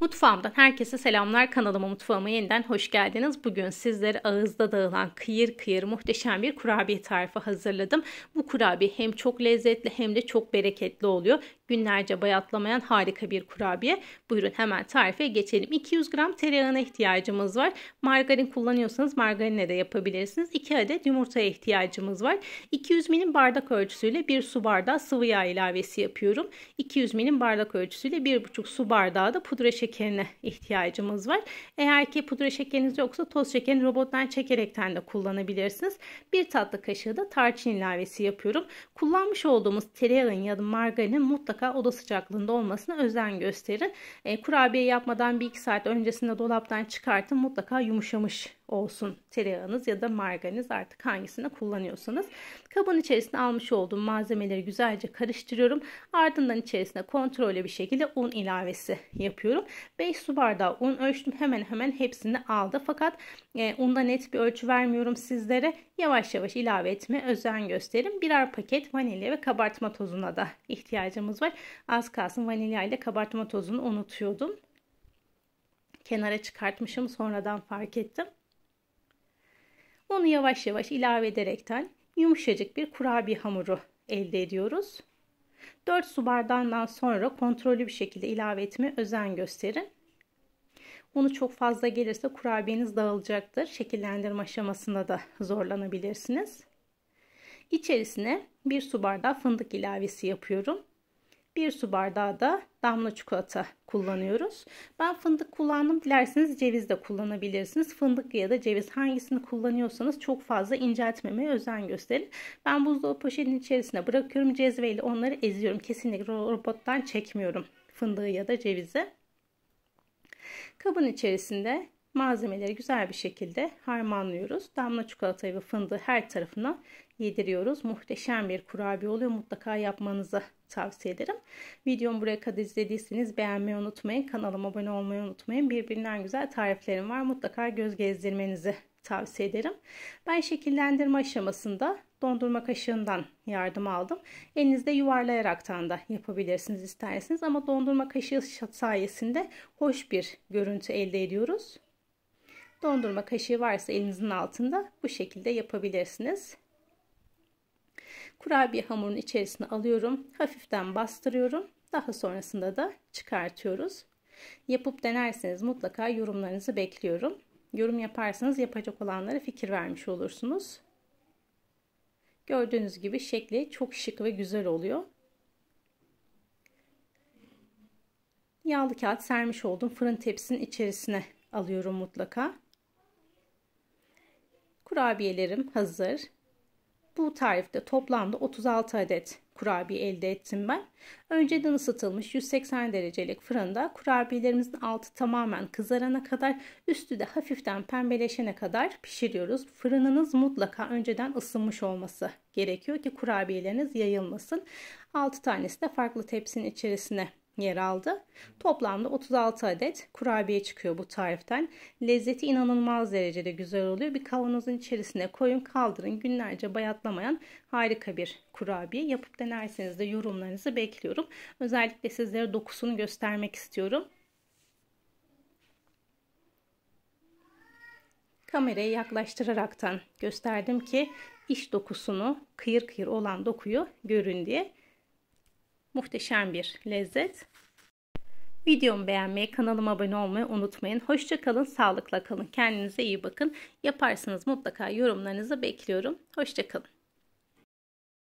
Mutfağımdan herkese selamlar. Kanalıma mutfağıma yeniden hoş geldiniz. Bugün sizlere ağızda dağılan kıyır kıyır muhteşem bir kurabiye tarifi hazırladım. Bu kurabiye hem çok lezzetli hem de çok bereketli oluyor. Günlerce bayatlamayan harika bir kurabiye. Buyurun hemen tarife geçelim. 200 gram tereyağına ihtiyacımız var. Margarin kullanıyorsanız margarinle de yapabilirsiniz. 2 adet yumurtaya ihtiyacımız var. 200 milim bardak ölçüsüyle 1 su bardağı sıvı yağ ilavesi yapıyorum. 200 milim bardak ölçüsüyle 1,5 su bardağı da pudra şekeri şekerine ihtiyacımız var. Eğer ki pudra şekeriniz yoksa toz şekerini robottan çekerekten de kullanabilirsiniz. Bir tatlı kaşığı da tarçın ilavesi yapıyorum. Kullanmış olduğumuz tereyağın ya da margarinin mutlaka oda sıcaklığında olmasına özen gösterin. E, kurabiye yapmadan bir iki saat öncesinde dolaptan çıkartın mutlaka yumuşamış olsun tereyağınız ya da margariniz artık hangisini kullanıyorsanız. Kabın içerisine almış olduğum malzemeleri güzelce karıştırıyorum. Ardından içerisine kontrollü bir şekilde un ilavesi yapıyorum. 5 su bardağı un ölçtüm. Hemen hemen hepsini aldı. Fakat e, unda net bir ölçü vermiyorum sizlere. Yavaş yavaş ilave etme özen gösterin. Birer paket vanilya ve kabartma tozuna da ihtiyacımız var. Az kalsın vanilya ile kabartma tozunu unutuyordum. Kenara çıkartmışım sonradan fark ettim. Onu yavaş yavaş ilave ederekten yumuşacık bir kurabiye hamuru elde ediyoruz. 4 su bardağından sonra kontrollü bir şekilde ilave etme özen gösterin. Unu çok fazla gelirse kurabiyeniz dağılacaktır. Şekillendirme aşamasında da zorlanabilirsiniz. İçerisine bir su bardağı fındık ilavesi yapıyorum. Bir su bardağı da damla çikolata kullanıyoruz. Ben fındık kullandım. Dilerseniz ceviz de kullanabilirsiniz. Fındık ya da ceviz hangisini kullanıyorsanız çok fazla inceltmemeye özen gösterin. Ben buzdolabı poşetinin içerisine bırakıyorum. Cezveyle onları eziyorum. Kesinlikle robottan çekmiyorum fındığı ya da cevizi. Kabın içerisinde malzemeleri güzel bir şekilde harmanlıyoruz. Damla çikolatayı ve fındığı her tarafına yediriyoruz. Muhteşem bir kurabiye oluyor. Mutlaka yapmanızı tavsiye ederim. Videomu buraya kadar izlediyseniz beğenmeyi unutmayın. Kanalıma abone olmayı unutmayın. Birbirinden güzel tariflerim var. Mutlaka göz gezdirmenizi tavsiye ederim. Ben şekillendirme aşamasında dondurma kaşığından yardım aldım. Elinizde yuvarlayaraktan da yapabilirsiniz isterseniz ama dondurma kaşığı sayesinde hoş bir görüntü elde ediyoruz. Dondurma kaşığı varsa elinizin altında bu şekilde yapabilirsiniz. Kurabiye hamurunun içerisine alıyorum. Hafiften bastırıyorum. Daha sonrasında da çıkartıyoruz. Yapıp denerseniz mutlaka yorumlarınızı bekliyorum. Yorum yaparsanız yapacak olanlara fikir vermiş olursunuz. Gördüğünüz gibi şekli çok şık ve güzel oluyor. Yağlı kağıt sermiş olduğum fırın tepsinin içerisine alıyorum mutlaka kurabiyelerim hazır. Bu tarifte toplamda 36 adet kurabiye elde ettim ben. Önceden ısıtılmış 180 derecelik fırında kurabiyelerimizin altı tamamen kızarana kadar üstü de hafiften pembeleşene kadar pişiriyoruz. Fırınınız mutlaka önceden ısınmış olması gerekiyor ki kurabiyeleriniz yayılmasın. 6 tanesi de farklı tepsinin içerisine yer aldı. Toplamda 36 adet kurabiye çıkıyor bu tariften. Lezzeti inanılmaz derecede güzel oluyor. Bir kavanozun içerisine koyun kaldırın günlerce bayatlamayan harika bir kurabiye. Yapıp denerseniz de yorumlarınızı bekliyorum. Özellikle sizlere dokusunu göstermek istiyorum. Kamerayı yaklaştıraraktan gösterdim ki iş dokusunu kıyır kıyır olan dokuyu görün diye. Muhteşem bir lezzet. Videomu beğenmeyi, kanalıma abone olmayı unutmayın. Hoşçakalın, sağlıkla kalın. Kendinize iyi bakın. Yaparsınız mutlaka yorumlarınızı bekliyorum. Hoşçakalın.